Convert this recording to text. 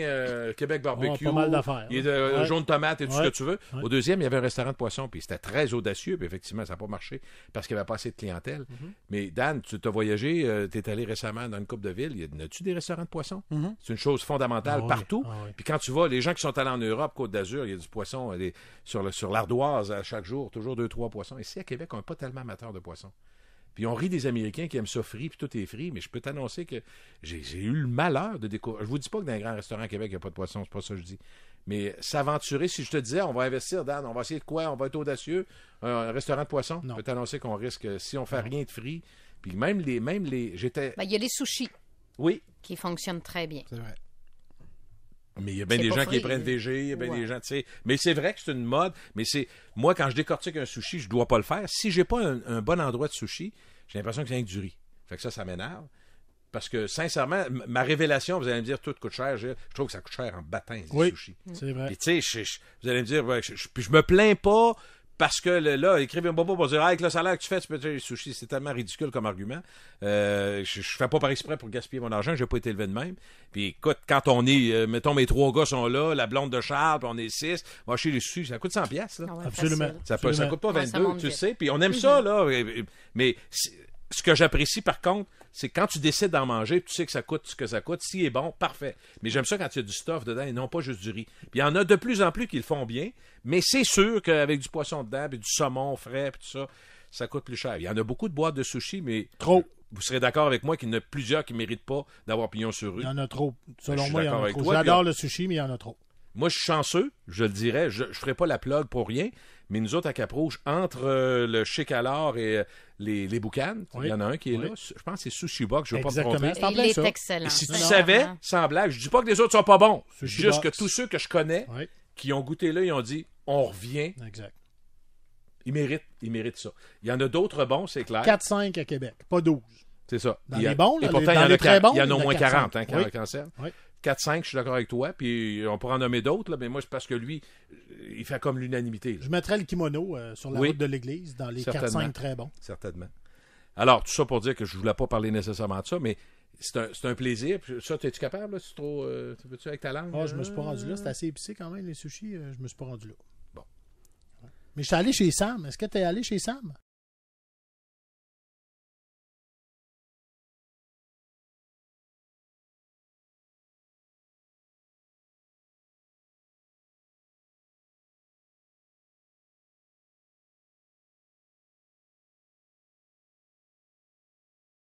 Euh, Québec Barbecue. pas mal Il y a de jaune tomate et tout ce que tu veux. Au deuxième, il y avait un restaurant de poissons, puis c'était très audacieux, puis effectivement, ça n'a pas marché parce qu'il n'y avait pas assez de clientèle. Mhm. Mais Dan, tu t'as voyagé, euh, tu es allé récemment dans une coupe de ville. N'as-tu des restaurants de poissons? Mhm. C'est une chose fondamentale ah partout. Ah puis quand tu vois les gens qui sont allés en Europe, Côte d'Azur, il y a du poisson euh, sur l'ardoise à chaque jour, toujours deux, trois poissons. Ici, à Québec, on n'est pas tellement amateur de poissons. Puis on rit des Américains qui aiment ça frit, puis tout est frit. mais je peux t'annoncer que j'ai eu le malheur de découvrir. Je vous dis pas que dans un grand restaurant à Québec, il n'y a pas de poisson, c'est pas ça que je dis. Mais s'aventurer, si je te disais, on va investir, Dan, on va essayer de quoi, on va être audacieux, un restaurant de poisson, non. je peux t'annoncer qu'on risque, si on fait rien de frit, puis même les. Même les j'étais... Ben, il y a les sushis. Oui. Qui fonctionnent très bien. C'est vrai. Mais il y a bien des gens qui prennent VG, il y a bien des gens, tu sais. Mais c'est vrai que c'est une mode, mais c'est. Moi, quand je décortique un sushi, je dois pas le faire. Si j'ai pas un, bon endroit de sushi, j'ai l'impression que c'est un du riz. Fait que ça, ça m'énerve. Parce que, sincèrement, ma révélation, vous allez me dire, tout coûte cher. Je, trouve que ça coûte cher en battant des oui, sushis. C'est vrai. et tu sais, vous allez me dire, je, je, je, me plains pas parce que là, écrivez un bobo pour dire avec le salaire que tu fais, tu peux te sushis. » C'est tellement ridicule comme argument. Euh, je, fais pas par exprès pour gaspiller mon argent, j'ai pas été élevé de même. Puis écoute, quand on est, euh, mettons, mes trois gars sont là, la blonde de Charles, puis on est six, moi chez les sushis, ça coûte 100$. Là. Ah Absolument. Ça, ne coûte pas 22, tu sais. Puis on aime ça, mhm. là. Mais ce que j'apprécie par contre, c'est quand tu décides d'en manger, tu sais que ça coûte ce que ça coûte. S'il est bon, parfait. Mais j'aime ça quand il y a du stuff dedans et non pas juste du riz. Puis il y en a de plus en plus qui le font bien, mais c'est sûr qu'avec du poisson dedans, et du saumon frais, puis tout ça, ça coûte plus cher. Il y en a beaucoup de boîtes de sushi, mais trop. Vous serez d'accord avec moi qu'il y en a plusieurs qui ne méritent pas d'avoir pignon sur rue. Il y en a trop. Selon ben, moi, il y en a trop. J'adore le sushi, mais il y en a trop. Moi, je suis chanceux, je le dirais. Je ne ferai pas la plug pour rien. Mais nous autres, à cap entre euh, le chic et euh, les, les Boucanes, il y en a un qui est là. Je pense que c'est Sushi Box, je ne veux pas me tromper. Il est excellent. si tu savais, sans blague, je dis pas que les autres sont pas bons. juste que tous ceux que je connais qui ont goûté là, ils ont dit on revient. Exact. Ils méritent, ça. Il y en a d'autres bons, c'est clair. 4-5 à Québec, pas 12. C'est ça. il y les bons, il y en a au moins 40 hein, qui ont le cancer. 4-5, je suis d'accord avec toi, puis on pourra en nommer d'autres, mais moi, c'est parce que lui, il fait comme l'unanimité. Je mettrais le kimono euh, sur la route de l'église, dans les 4-5 très bons. Certainement. Alors, tout ça pour dire que je ne voulais pas parler nécessairement de ça, mais c'est un, plaisir. Ça, es-tu capable? Là, trop, euh, tu veux-tu avec ta langue? Ah, je me euh? suis pas rendu là. C'est assez épicé quand même, les sushis. je me suis pas rendu là. Bon. Mais je suis allé chez Sam. Est-ce que tu es allé chez Sam?